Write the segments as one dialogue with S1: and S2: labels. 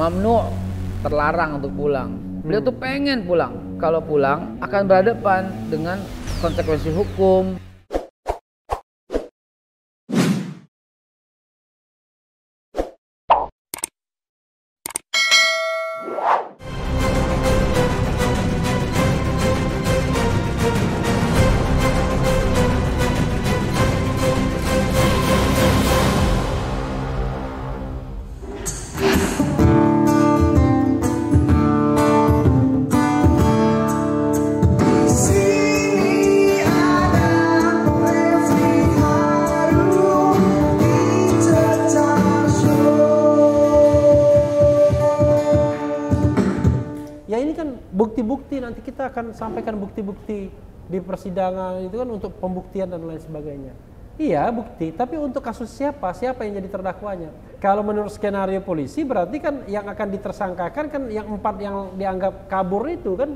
S1: Mamnu terlarang untuk pulang. Beliau tuh hmm. pengen pulang. Kalau pulang akan berhadapan dengan konsekuensi hukum.
S2: ya ini kan bukti-bukti nanti kita akan sampaikan bukti-bukti di persidangan itu kan untuk pembuktian dan lain sebagainya. Iya bukti, tapi untuk kasus siapa? Siapa yang jadi terdakwanya? Kalau menurut skenario polisi berarti kan yang akan ditersangkakan kan yang empat yang dianggap kabur itu kan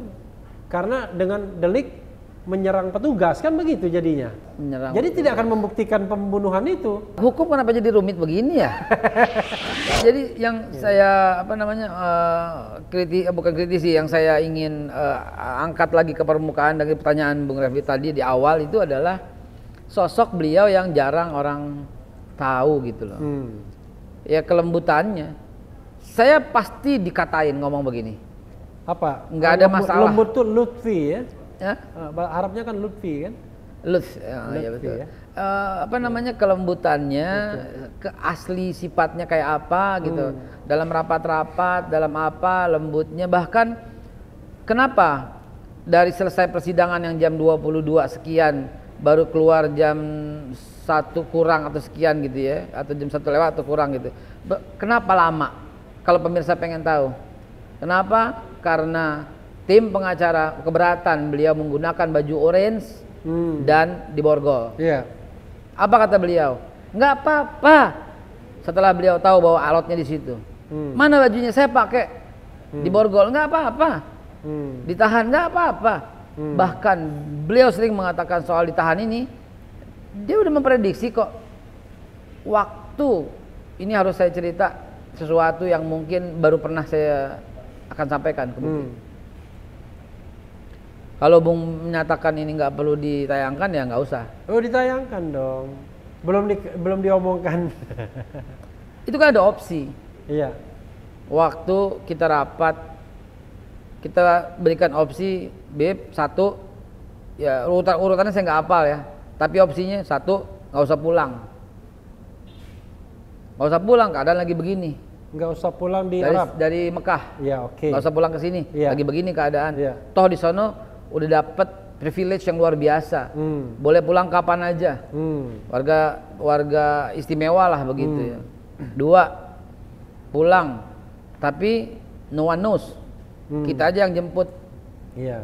S2: karena dengan delik menyerang petugas kan begitu jadinya. Menyerang. Jadi petugas. tidak akan membuktikan pembunuhan itu. Hukum kenapa jadi rumit begini ya? jadi yang
S1: yeah. saya apa namanya uh, bukan kritisi yang saya ingin uh, angkat lagi ke permukaan dari pertanyaan Bung Refli tadi di awal itu adalah sosok beliau yang jarang orang tahu gitu loh. Hmm. Ya kelembutannya. Saya pasti dikatain ngomong begini. Apa? Enggak ada masalah. Lembut
S2: tuh Lutfi ya? Hah? Eh, Arabnya kan lutfi kan? Lutfi, ya, lutfi, ya betul. Ya? Uh,
S1: apa namanya kelembutannya, betul. ke asli sifatnya kayak apa gitu. Hmm. Dalam rapat-rapat, dalam apa lembutnya bahkan kenapa dari selesai persidangan yang jam 22 sekian baru keluar jam satu kurang atau sekian gitu ya atau jam satu lewat atau kurang gitu kenapa lama kalau pemirsa pengen tahu kenapa karena tim pengacara keberatan beliau menggunakan baju orange hmm. dan diborgol. Iya. Yeah. Apa kata beliau? Nggak apa-apa. Setelah beliau tahu bahwa alatnya di situ. Hmm. Mana bajunya saya pakai? Hmm. Diborgol nggak apa-apa. Hmm. Ditahan nggak apa-apa. Hmm. Bahkan beliau sering mengatakan soal ditahan ini, dia udah memprediksi kok. Waktu ini harus saya cerita sesuatu yang mungkin baru pernah saya akan sampaikan. Kemudian. Hmm kalau Bung menyatakan ini nggak perlu ditayangkan ya nggak usah.
S2: Oh ditayangkan dong. Belum di, belum diomongkan. itu kan ada opsi. Iya.
S1: Waktu kita rapat kita berikan opsi B satu ya urutan urutannya saya nggak apal ya. Tapi opsinya satu nggak usah pulang. Nggak usah pulang keadaan lagi begini. Nggak usah pulang di dari, Arab. Dari Mekah. Iya oke. Okay. Nggak usah pulang ke sini. Iya. Lagi begini keadaan. Iya. Toh di sana udah dapat privilege yang luar biasa. Hmm. Boleh pulang kapan aja. Hmm. Warga warga istimewa lah begitu hmm. ya. Dua pulang tapi no one knows. Hmm. Kita aja yang jemput. Iya.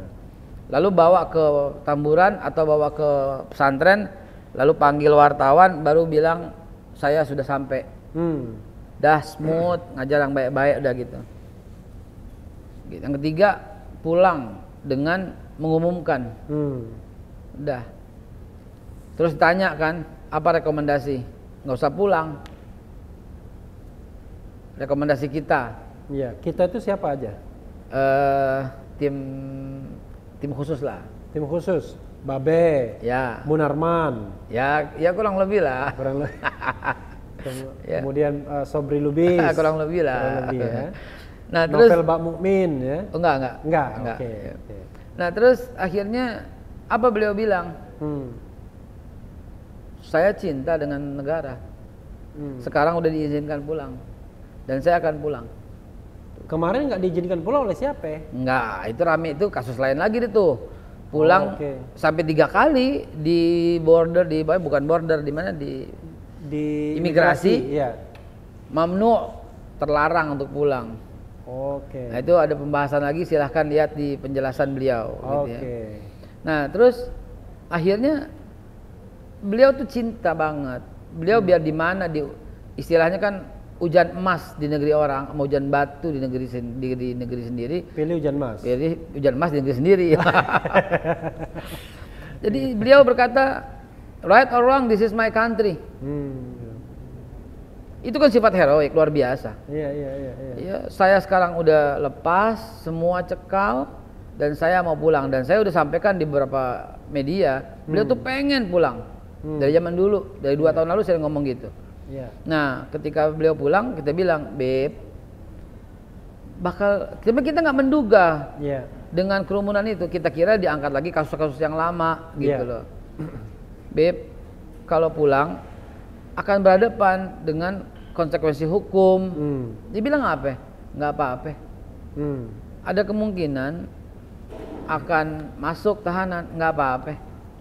S1: Lalu bawa ke Tamburan atau bawa ke pesantren, lalu panggil wartawan baru bilang saya sudah sampai. Hmm. Dah smooth, hmm. ngajar yang baik-baik udah gitu. Yang ketiga pulang dengan mengumumkan. Hmm. Udah. Terus tanya kan, apa rekomendasi? Nggak usah pulang. Rekomendasi
S2: kita. Iya, kita itu siapa aja? Uh, tim tim khusus lah. Tim khusus. Babe. Ya. Munarman. Ya, ya kurang lebih lah. Kurang lebih. Ya. Kemudian ya. uh, Sobri Lubis. kurang lebih lah. Kurang lebih ya. Nah, terus Novel Mbak Mukmin ya. Oh, enggak, enggak. Enggak. enggak. Okay. Okay.
S1: Nah terus akhirnya apa beliau bilang?
S2: Hmm. Saya
S1: cinta dengan negara. Hmm. Sekarang udah diizinkan pulang dan saya akan pulang. Kemarin nggak diizinkan pulang oleh siapa? Nggak, itu rame itu kasus lain lagi itu.
S2: Pulang oh, okay.
S1: sampai tiga kali di border di bukan border di mana di di imigrasi, imigrasi ya. mamnu terlarang untuk pulang.
S2: Oke. Okay. Nah
S1: itu ada pembahasan lagi silahkan lihat di penjelasan beliau. Oke. Okay. Gitu ya. Nah terus akhirnya beliau tuh cinta banget. Beliau hmm. biar di mana di istilahnya kan hujan emas di negeri orang, mau hujan batu di negeri sendiri, di negeri sendiri. Pilih hujan emas. Pilih hujan emas di negeri sendiri. Jadi beliau berkata, right or wrong, this is my country.
S2: Hmm.
S1: Itu kan sifat heroik luar biasa. Iya, iya, iya, iya. Ya, saya sekarang udah lepas semua cekal dan saya mau pulang dan saya udah sampaikan di beberapa media, hmm. beliau tuh hmm. pengen pulang. Hmm. Dari zaman dulu, dari dua yeah. tahun lalu saya ngomong gitu. Yeah. Nah, ketika beliau pulang, kita bilang, "Beb, bakal tapi kita nggak menduga yeah. dengan kerumunan itu kita kira diangkat lagi kasus-kasus yang lama gitu yeah. loh Beb kalau pulang akan berhadapan dengan konsekuensi hukum. Hmm. Dia bilang apa? Nggak apa-apa. Hmm. Ada kemungkinan akan masuk tahanan, nggak apa-apa.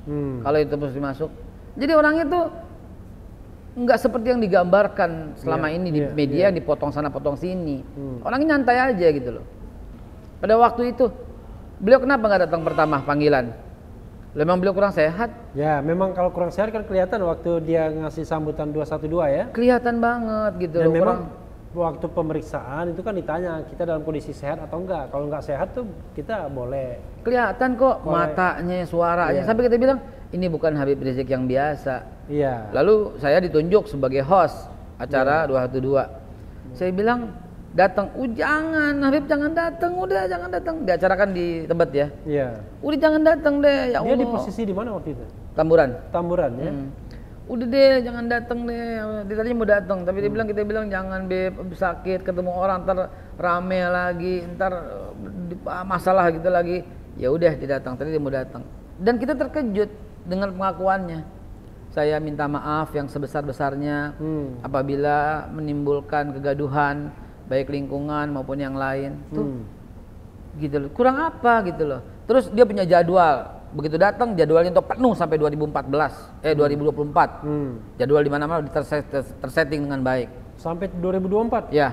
S1: Hmm. Kalau itu mesti masuk. Jadi orang itu nggak seperti yang digambarkan selama yeah, ini di yeah, media yeah. yang dipotong sana potong sini. Hmm. Orangnya nyantai aja gitu loh. Pada waktu itu beliau kenapa nggak datang
S2: pertama panggilan? Memang beliau kurang sehat? Ya, memang kalau kurang sehat kan kelihatan waktu dia ngasih sambutan 212 ya.
S1: Kelihatan banget gitu. Dan loh, memang
S2: kurang... waktu pemeriksaan itu kan ditanya kita dalam kondisi sehat atau enggak. Kalau enggak sehat tuh kita boleh.
S1: Kelihatan kok boleh. matanya, suaranya. Ya. Sampai kita bilang ini bukan Habib Rizik yang biasa. Iya. Lalu saya ditunjuk sebagai host acara ya. 212. Saya bilang datang, "Uh, jangan, Habib jangan datang, udah jangan datang." Diacarakan di tempat ya. Iya. "Udah jangan datang deh, ya Allah." Dia di posisi
S2: di mana waktu itu? Tamburan. Tamburan ya. Hmm.
S1: Udah deh, jangan datang deh. Dia tadinya mau datang, tapi hmm. dia bilang kita bilang jangan beb sakit, ketemu orang ntar rame lagi, ntar ah, masalah gitu lagi. Ya udah, dia datang. Tadi dia mau datang. Dan kita terkejut dengan pengakuannya saya minta maaf yang sebesar-besarnya hmm. apabila menimbulkan kegaduhan baik lingkungan maupun yang lain tuh hmm. gitu loh kurang apa gitu loh terus dia punya jadwal begitu datang jadwalnya untuk penuh sampai 2014 eh hmm. 2024 hmm. jadwal di mana-mana tersetting dengan baik sampai 2024 ya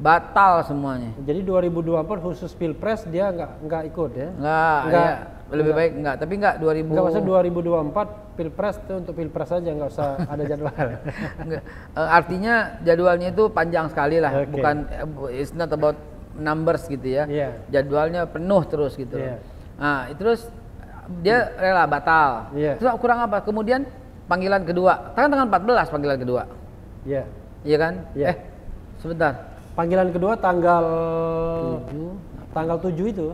S2: batal semuanya jadi 2024 khusus pilpres dia nggak nggak ikut ya nggak, nggak ya, lebih enggak. baik nggak tapi nggak 2000 nggak masa 2024 pilpres itu untuk pilpres saja nggak usah ada
S1: jadwal. Eh, artinya jadwalnya itu panjang sekali lah, okay. bukan eh, it's not about numbers gitu ya. Yeah. Jadwalnya penuh terus gitu. Yeah. Iya. Nah, terus dia rela batal. Yeah. Terus kurang apa? Kemudian panggilan kedua,
S2: tangan tanggal 14 panggilan kedua. Iya. Yeah. Iya kan? Yeah. Eh, sebentar. Panggilan kedua tanggal 7. tanggal 7 itu.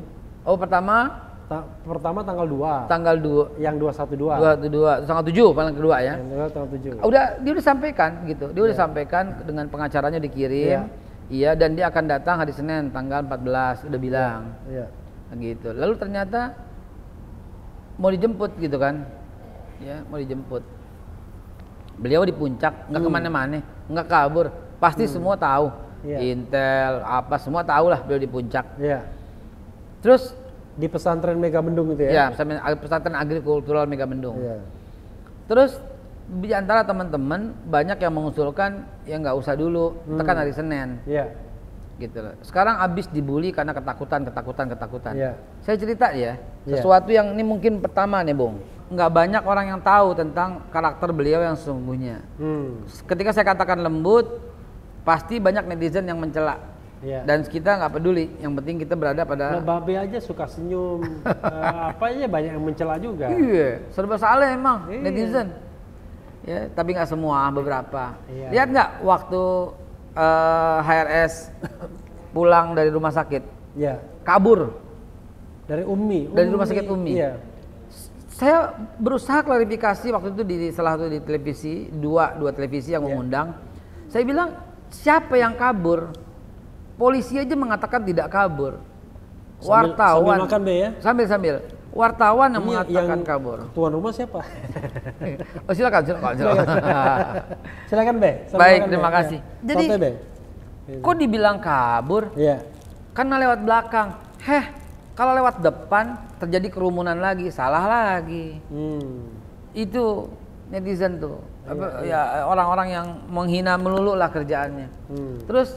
S2: Oh, pertama Ta pertama tanggal 2. Tanggal 2. Yang 212. 212. Tanggal 7 paling kedua ya. Yang tanggal
S1: 7. Ah, udah dia udah sampaikan gitu. Dia yeah. udah iya. sampaikan dengan pengacaranya dikirim. Yeah. Iya dan dia akan datang hari Senin tanggal 14 udah bilang. Iya. Yeah. Kan gitu. Lalu ternyata mau dijemput gitu kan. Ya, mau dijemput. Beliau di puncak, nggak hmm. kemana-mana, nggak kabur. Pasti hmm. semua tahu. Iya. Intel, apa semua tahu lah beliau di puncak. Iya. Terus di pesantren Mega Megamendung itu ya? Iya, pesantren agrikultural Megamendung. Ya. Terus di antara teman-teman banyak yang mengusulkan ya nggak usah dulu, kan hmm. tekan hari Senin. Iya. Gitu loh. Sekarang abis dibully karena ketakutan, ketakutan, ketakutan. Iya. Saya cerita ya, iya. sesuatu yang ini mungkin pertama nih, Bung nggak banyak orang yang tahu tentang karakter beliau yang
S2: sesungguhnya.
S1: Hmm. Ketika saya katakan lembut, pasti banyak netizen yang mencela. Yeah. Dan kita nggak peduli, yang penting kita berada pada. Nah,
S2: babe aja suka senyum, uh,
S1: apa aja banyak yang mencela juga. Iya, serba salah emang yeah. netizen. Ya, tapi nggak semua, beberapa. Yeah. Lihat nggak waktu uh, eh, HRS pulang dari rumah sakit? Iya. Kabur. Dari Umi. Dari rumah sakit Umi. Yeah. Saya berusaha klarifikasi waktu itu di salah satu di televisi, dua dua televisi yang iya. mengundang. Saya bilang siapa yang kabur? Polisi aja mengatakan tidak kabur.
S2: Sambil, wartawan sambil makan be ya.
S1: Sambil sambil wartawan yang mengatakan yang kabur. Tuan rumah siapa? oh silakan silakan silakan. silakan be. Sambil Baik terima be. kasih. Ya. Jadi Sote, kok dibilang kabur? Iya. Karena lewat belakang. Heh kalau lewat depan terjadi kerumunan lagi salah lagi. Hmm. Itu netizen tuh. Apa, iya, iya. ya orang-orang yang menghina melulu lah kerjaannya. Hmm. Terus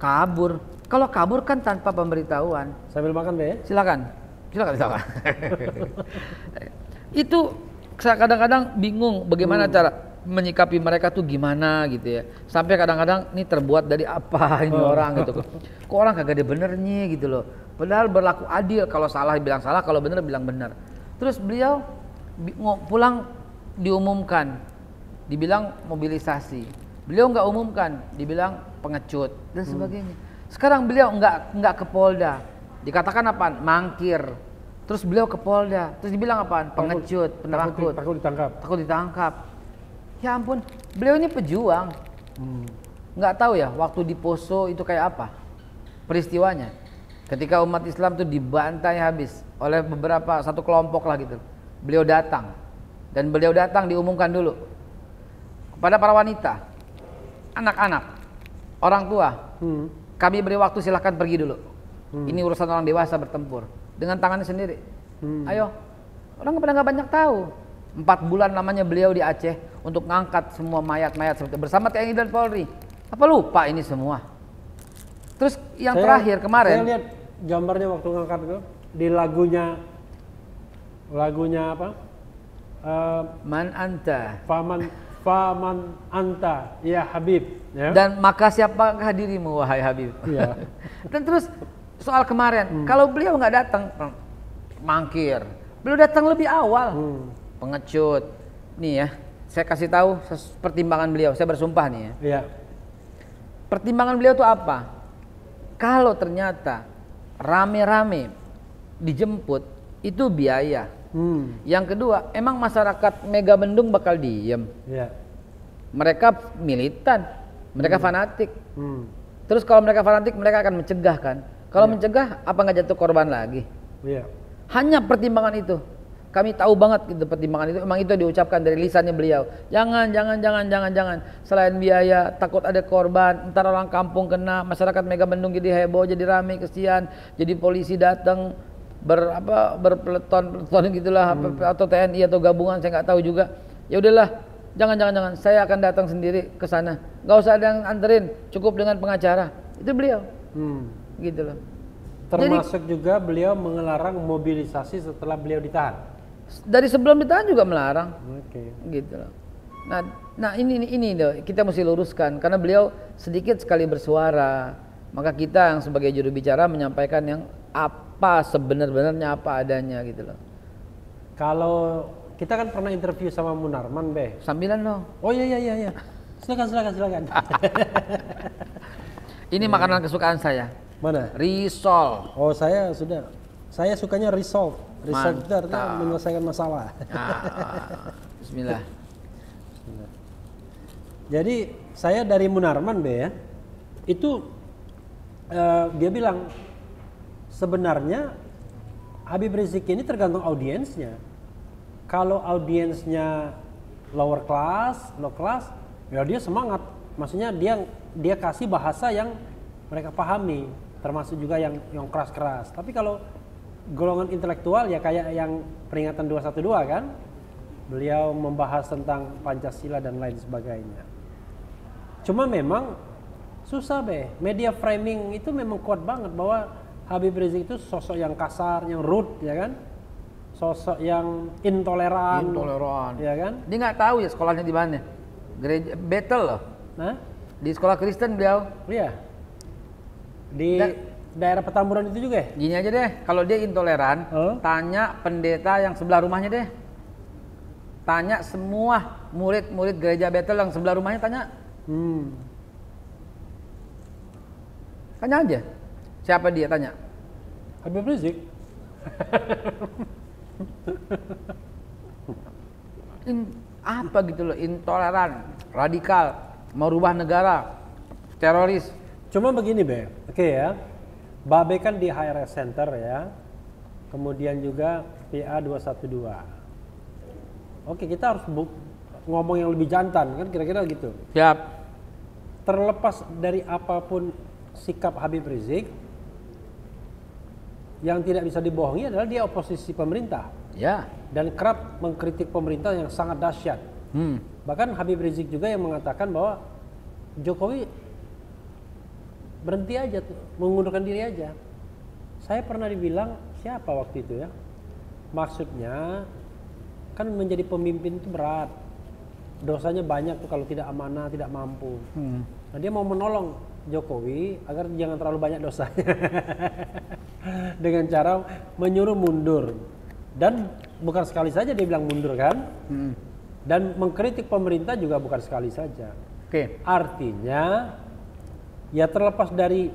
S1: Kabur. Kalau kabur kan tanpa pemberitahuan. Sambil makan deh. Silakan. Silakan, silakan. itu saya kadang-kadang bingung bagaimana hmm. cara menyikapi mereka tuh gimana gitu ya. Sampai kadang-kadang ini terbuat dari apa ini oh. orang gitu. Kok orang kagak ada benernya gitu loh. Padahal berlaku adil kalau salah bilang salah, kalau benar bilang benar. Terus beliau pulang diumumkan, dibilang mobilisasi. Beliau nggak umumkan, dibilang pengecut dan hmm. sebagainya. Hmm. Sekarang beliau nggak nggak ke Polda, dikatakan apa? Mangkir. Terus beliau ke Polda, terus dibilang apa? Pengecut, penakut. Takut ditangkap. Takut ditangkap. Ya ampun, beliau ini pejuang. Hmm. Nggak tahu ya, waktu di Poso itu kayak apa peristiwanya. Ketika umat Islam itu dibantai habis oleh beberapa satu kelompok lah gitu. Beliau datang dan beliau datang diumumkan dulu kepada para wanita, anak-anak orang tua, hmm. kami beri waktu silahkan pergi dulu. Hmm. Ini urusan orang dewasa bertempur dengan tangannya sendiri. Hmm. Ayo, orang pada nggak banyak tahu. Empat bulan namanya beliau di Aceh untuk ngangkat semua mayat-mayat seperti bersama TNI dan Polri. Apa lupa ini semua?
S2: Terus yang saya, terakhir kemarin. Saya lihat gambarnya waktu ngangkat itu di lagunya lagunya apa? Uh, Man anta. Faman
S1: faman anta ya Habib. Ya. Dan maka siapakah dirimu wahai Habib? Ya. Dan terus soal kemarin, hmm. kalau beliau nggak datang mangkir. Beliau datang lebih awal. Hmm. Pengecut. Nih ya, saya kasih tahu pertimbangan beliau. Saya bersumpah nih ya. ya. Pertimbangan beliau tuh apa? Kalau ternyata rame-rame dijemput itu biaya Hmm. Yang kedua, emang masyarakat mega bendung bakal diem. Yeah. Mereka militan, mereka hmm. fanatik. Hmm. Terus kalau mereka fanatik, mereka akan mencegah kan. Kalau yeah. mencegah, apa nggak jatuh korban lagi? Yeah. Hanya pertimbangan itu. Kami tahu banget gitu pertimbangan itu. Emang itu diucapkan dari lisannya beliau. Jangan, jangan, jangan, jangan, jangan. Selain biaya, takut ada korban, ntar orang kampung kena, masyarakat mega bendung jadi heboh, jadi rame, kesian, jadi polisi datang, berapa apa berpeleton peleton gitulah hmm. atau TNI atau gabungan saya nggak tahu juga. Ya udahlah, jangan jangan jangan. Saya akan datang sendiri ke sana. Nggak usah ada yang anterin, cukup dengan pengacara. Itu beliau. Hmm. Gitu loh.
S2: Termasuk Jadi, juga beliau mengelarang mobilisasi setelah beliau ditahan.
S1: Dari sebelum ditahan juga melarang. Oke. Okay. Gitu loh. Nah, nah ini ini ini loh, kita mesti luruskan karena beliau sedikit sekali bersuara. Maka kita yang sebagai juru bicara menyampaikan yang up apa sebenarnya apa adanya gitu loh.
S2: Kalau kita kan pernah interview sama Munarman, Be. Sambilan loh. Oh iya iya iya iya. Silakan silakan silakan. Ini hmm. makanan iya. kesukaan saya. Mana? Risol. Oh, saya sudah. Saya sukanya risol. Risol itu artinya menyelesaikan masalah. Ah, bismillah. Jadi saya dari Munarman, Be ya. Itu uh, dia bilang sebenarnya Habib Rizik ini tergantung audiensnya. Kalau audiensnya lower class, low class, ya dia semangat. Maksudnya dia dia kasih bahasa yang mereka pahami, termasuk juga yang yang keras-keras. Tapi kalau golongan intelektual ya kayak yang peringatan 212 kan, beliau membahas tentang Pancasila dan lain sebagainya. Cuma memang susah be, media framing itu memang kuat banget bahwa Habib Rizik itu sosok yang kasar, yang rude, ya kan? Sosok yang intoleran. Intoleran. Ya kan? Dia nggak tahu ya sekolahnya di mana.
S1: Gereja battle loh. Nah? Di sekolah Kristen beliau. Iya. Di daerah Petamburan itu juga ya? Gini aja deh, kalau dia intoleran, huh? Oh. tanya pendeta yang sebelah rumahnya deh. Tanya semua murid-murid gereja battle yang sebelah rumahnya tanya. Hmm. Tanya aja. Siapa dia tanya? Habib Rizik. In, apa gitu loh, intoleran,
S2: radikal, merubah negara, teroris. Cuma begini Be, oke okay ya. Babe kan di HR Center ya. Kemudian juga PA 212. Oke, kita harus buk ngomong yang lebih jantan kan kira-kira gitu. Siap. Terlepas dari apapun sikap Habib Rizik, yang tidak bisa dibohongi adalah dia oposisi pemerintah. Ya. Dan kerap mengkritik pemerintah yang sangat dahsyat. Hmm. Bahkan Habib Rizik juga yang mengatakan bahwa Jokowi berhenti aja, mengundurkan diri aja. Saya pernah dibilang siapa waktu itu ya? Maksudnya kan menjadi pemimpin itu berat. Dosanya banyak tuh kalau tidak amanah, tidak mampu. Hmm. Nah, dia mau menolong Jokowi agar jangan terlalu banyak dosanya. dengan cara menyuruh mundur dan bukan sekali saja dia bilang mundur kan hmm. dan mengkritik pemerintah juga bukan sekali saja oke okay. artinya ya terlepas dari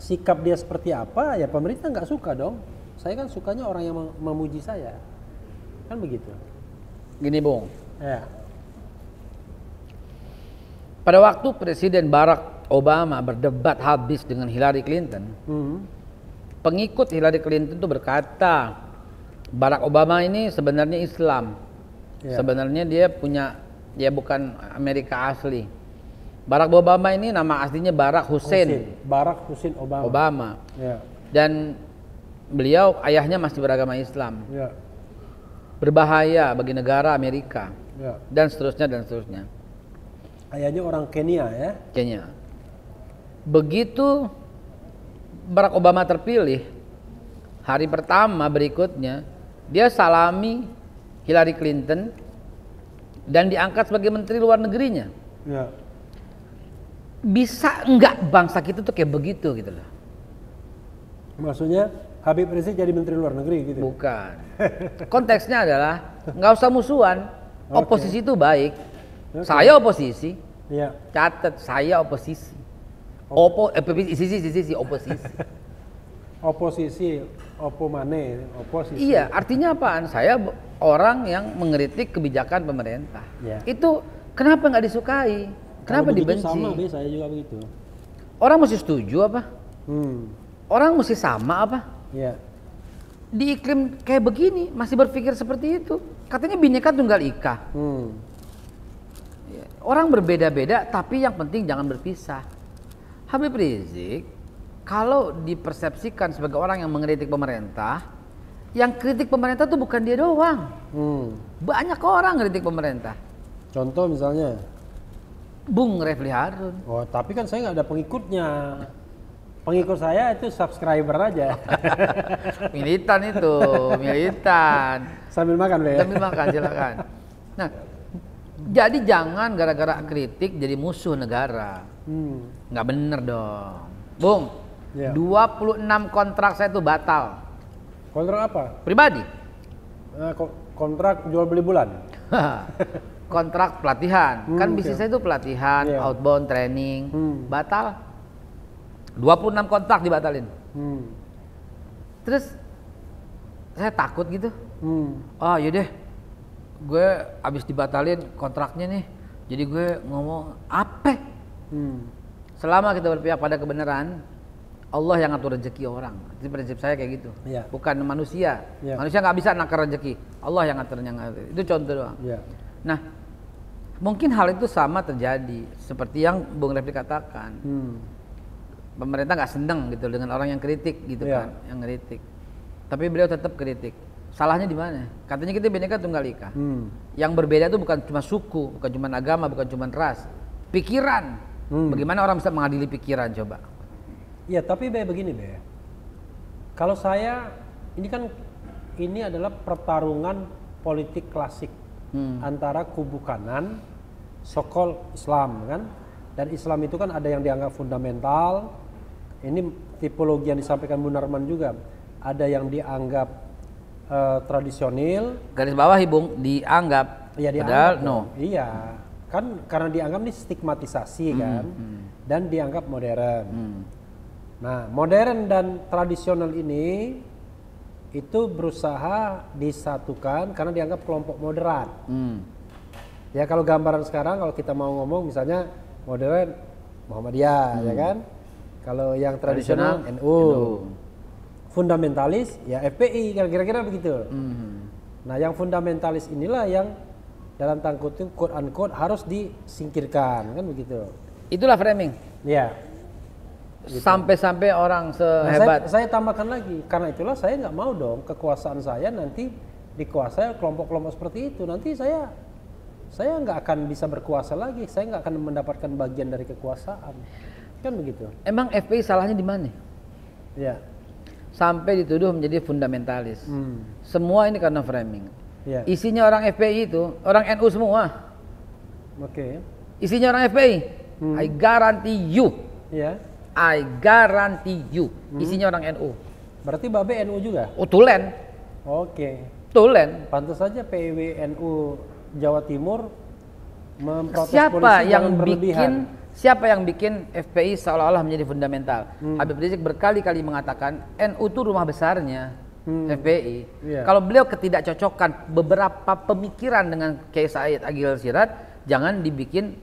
S2: sikap dia seperti apa ya pemerintah nggak suka dong saya kan sukanya orang yang memuji saya kan begitu gini bung ya
S1: pada waktu Presiden Barack Obama berdebat habis dengan Hillary Clinton, hmm pengikut Hillary Clinton itu berkata Barack Obama ini sebenarnya Islam. Yeah. Sebenarnya dia punya dia bukan Amerika asli. Barack Obama ini nama aslinya Barack Hussein. Hussein. Barack Hussein Obama. Obama. Yeah. Dan beliau ayahnya masih beragama Islam. Yeah. Berbahaya bagi negara Amerika. Yeah. Dan seterusnya dan seterusnya.
S2: Ayahnya orang Kenya ya?
S1: Kenya. Begitu Barack Obama terpilih, hari pertama berikutnya dia salami Hillary Clinton dan diangkat sebagai menteri luar negerinya. Ya. Bisa enggak bangsa kita tuh kayak begitu gitu loh.
S2: Maksudnya Habib Rizik jadi menteri luar negeri gitu. Bukan.
S1: Konteksnya adalah nggak usah musuhan. Oposisi okay. itu baik. Okay. Saya oposisi. Ya. Catat saya oposisi. Opo eh, sisi sisi sisi
S2: oposisi. oposisi opo mana oposisi. Iya, artinya
S1: apaan? Saya orang yang mengkritik kebijakan pemerintah. Ya. Itu kenapa nggak disukai? Kenapa Kalau dibenci? Sama, be,
S2: saya juga begitu.
S1: Orang mesti setuju apa? Hmm. Orang mesti sama apa? Ya. Di iklim kayak begini masih berpikir seperti itu. Katanya bineka tunggal ika. Hmm. Orang berbeda-beda, tapi yang penting jangan berpisah Habib Rizik kalau dipersepsikan sebagai orang yang mengkritik pemerintah, yang kritik pemerintah tuh bukan dia doang. Hmm. Banyak orang kritik pemerintah.
S2: Contoh misalnya? Bung Refli Harun. Oh, tapi kan saya nggak ada pengikutnya. Pengikut saya itu subscriber aja. militan itu, militan. Sambil makan, Be. Sambil makan, silakan.
S1: Nah, jadi jangan gara-gara kritik jadi musuh negara hmm. nggak bener dong bung yeah. 26 kontrak saya itu batal kontrak apa
S2: pribadi eh, kontrak jual beli bulan
S1: kontrak pelatihan
S2: hmm, kan okay. bisnis saya
S1: itu pelatihan yeah. outbound training hmm. batal 26 kontrak dibatalin hmm. terus saya takut gitu hmm. oh ah, yaudah gue abis dibatalin kontraknya nih jadi gue ngomong apa Hmm. Selama kita berpihak pada kebenaran, Allah yang ngatur rezeki orang. Itu prinsip saya kayak gitu. Ya. Bukan manusia. Ya. Manusia nggak bisa nakar rezeki. Allah yang ngatur Ngatur. Itu contoh doang. Ya. Nah, mungkin hal itu sama terjadi seperti yang Bung Refli katakan. Hmm. Pemerintah nggak seneng gitu dengan orang yang kritik gitu ya. kan, yang kritik. Tapi beliau tetap kritik. Salahnya di mana? Katanya kita bineka tunggal ika. Hmm. Yang berbeda itu bukan cuma suku, bukan cuma agama, bukan cuma ras, pikiran. Hmm. Bagaimana orang bisa mengadili pikiran coba?
S2: Ya tapi be begini be, kalau saya ini kan ini adalah pertarungan politik klasik hmm. antara kubu kanan, sokol Islam kan, dan Islam itu kan ada yang dianggap fundamental. Ini tipologi yang disampaikan Munarman juga, ada yang dianggap uh, tradisional.
S1: Garis bawah, Ibung, dianggap. Iya dianggap. Padahal, no.
S2: Iya kan karena dianggap ini stigmatisasi hmm, kan hmm. dan dianggap modern. Hmm. Nah, modern dan tradisional ini itu berusaha disatukan karena dianggap kelompok moderat. Hmm. Ya kalau gambaran sekarang kalau kita mau ngomong misalnya modern Muhammadiyah hmm. ya kan. Kalau yang tradisional, NU. NU. Fundamentalis ya FPI kira-kira begitu. Hmm. Nah, yang fundamentalis inilah yang dalam tangkut itu quote unquote harus disingkirkan kan begitu. Itulah framing. ya sampai gitu.
S1: Sampai-sampai
S2: orang sehebat. Nah, saya, saya tambahkan lagi karena itulah saya nggak mau dong kekuasaan saya nanti dikuasai kelompok-kelompok seperti itu nanti saya saya nggak akan bisa berkuasa lagi saya nggak akan mendapatkan bagian dari kekuasaan kan begitu.
S1: Emang FPI salahnya di mana? Ya. Sampai dituduh menjadi fundamentalis. Hmm. Semua ini karena framing. Ya. Isinya orang FPI itu orang NU semua. Oke. Okay. Isinya orang FPI. Hmm. I guarantee you. Ya. I guarantee
S2: you. Hmm. Isinya orang NU. Berarti Babe NU juga? Oh, tulen. Oke. Okay. Tulen. Pantas saja PWNU Jawa Timur memprotes siapa polisi yang bikin
S1: Siapa yang bikin FPI seolah-olah menjadi fundamental? Hmm. Habib Rizik berkali-kali mengatakan NU itu rumah besarnya hmm. FPI. Yeah. Kalau beliau ketidakcocokan beberapa pemikiran dengan Kiai Said Agil Sirat, jangan dibikin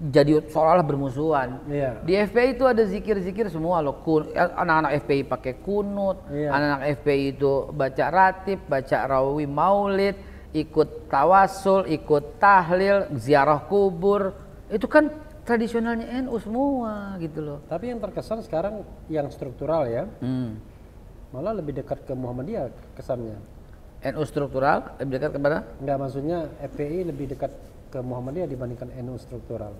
S1: jadi seolah-olah bermusuhan. Yeah. Di FPI itu ada zikir-zikir semua loh. Ya, anak-anak FPI pakai kunut, anak iya. anak-anak FPI itu baca ratib, baca rawi maulid, ikut tawasul, ikut tahlil, ziarah kubur. Itu kan tradisionalnya NU semua
S2: gitu loh. Tapi yang terkesan sekarang yang struktural ya. Hmm malah lebih dekat ke Muhammadiyah kesannya. NU struktural lebih dekat kepada? Enggak, maksudnya FPI lebih dekat ke Muhammadiyah dibandingkan NU struktural.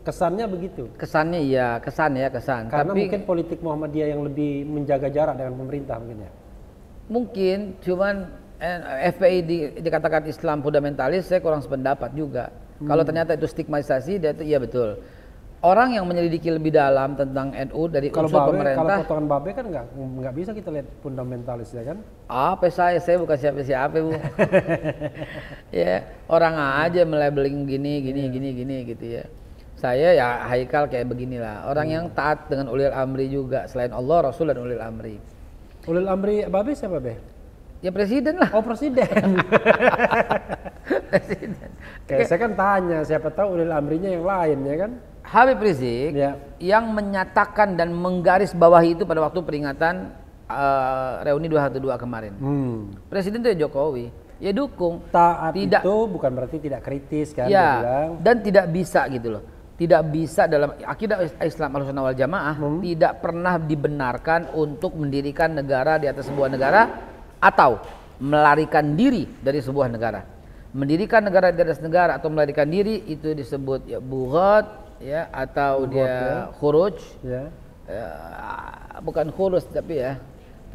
S2: Kesannya begitu. Kesannya iya, kesan ya, kesan. Karena Tapi, mungkin politik Muhammadiyah yang lebih menjaga jarak dengan pemerintah mungkin ya.
S1: Mungkin, cuman eh, FPI di, dikatakan Islam fundamentalis, saya kurang sependapat juga. Hmm. Kalau ternyata itu stigmatisasi, dia itu iya betul orang yang menyelidiki lebih dalam tentang NU dari kalau unsur babe, pemerintah. Kalau
S2: potongan babe kan nggak nggak bisa kita lihat fundamentalis ya kan?
S1: Apa saya saya bukan siapa-siapa bu. ya orang aja melabeling gini gini yeah. gini gini gitu ya. Saya ya Haikal kayak beginilah orang hmm. yang taat dengan ulil amri juga selain
S2: Allah Rasul dan ulil amri. Ulil amri babe siapa be?
S1: Ya presiden lah. Oh
S2: presiden. presiden. Kayak saya kan tanya siapa tahu ulil
S1: amrinya yang lain ya kan? Habib Rizik ya. yang menyatakan dan menggaris bawah itu pada waktu peringatan uh, reuni 212 kemarin. Hmm. Presiden itu ya Jokowi. Ya dukung. Taat tidak, itu bukan berarti tidak kritis kan. Ya, dan tidak bisa gitu loh. Tidak bisa dalam akidah Islam al wal Jamaah hmm. tidak pernah dibenarkan untuk mendirikan negara di atas sebuah negara atau melarikan diri dari sebuah negara. Mendirikan negara di atas negara atau melarikan diri itu disebut ya, buhat, ya atau dia ya. khuruj ya. ya bukan khurus tapi ya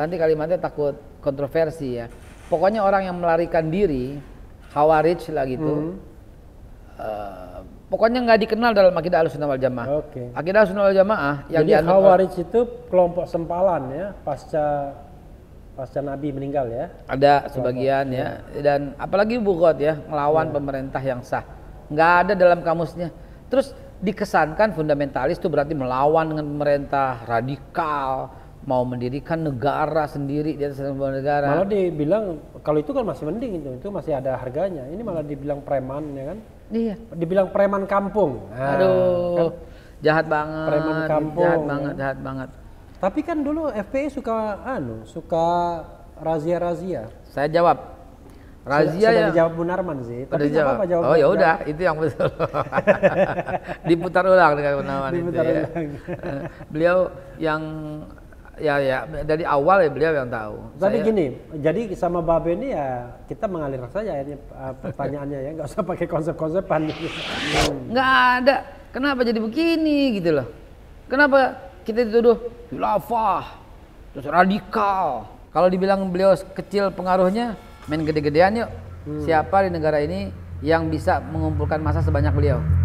S1: nanti kalimatnya takut kontroversi ya pokoknya orang yang melarikan diri khawarij lah gitu hmm. uh, pokoknya nggak dikenal dalam akidah al-sunnah wal Jamaah. Oke. Okay. Akidah al-sunnah wal Jamaah yang Jadi khawarij Khawarij
S2: itu kelompok sempalan ya pasca pasca Nabi meninggal ya.
S1: Ada kelompok, sebagian ya. ya. dan apalagi bukot ya melawan ya. pemerintah yang sah. Nggak ada dalam kamusnya. Terus dikesankan fundamentalis itu berarti melawan dengan pemerintah, radikal, mau
S2: mendirikan negara sendiri di atas negara. Malah dibilang kalau itu kan masih mending itu, itu masih ada harganya. Ini malah dibilang preman ya kan? Iya. Dibilang preman kampung. Nah, Aduh, kan? jahat banget. Preman kampung. Jahat banget, ya. jahat banget. Tapi kan dulu FPI suka anu, suka razia-razia. Saya jawab, razia sudah, yang dijawab Bu Narman sih tapi jawab. apa jawab oh ya udah
S1: itu yang betul
S2: diputar ulang
S1: dengan Bu Narman diputar itu ya. ulang. beliau yang ya ya dari awal ya beliau yang tahu.
S2: Tapi Saya... gini, jadi sama Babe ini ya kita mengalir saja ini eh, pertanyaannya ya, nggak usah pakai konsep-konsepan. Nggak ada. Kenapa jadi begini gitu loh? Kenapa kita dituduh
S1: khilafah, terus radikal? Kalau dibilang beliau kecil pengaruhnya, main gede-gedean yuk. Hmm. Siapa di negara ini yang bisa mengumpulkan masa sebanyak beliau?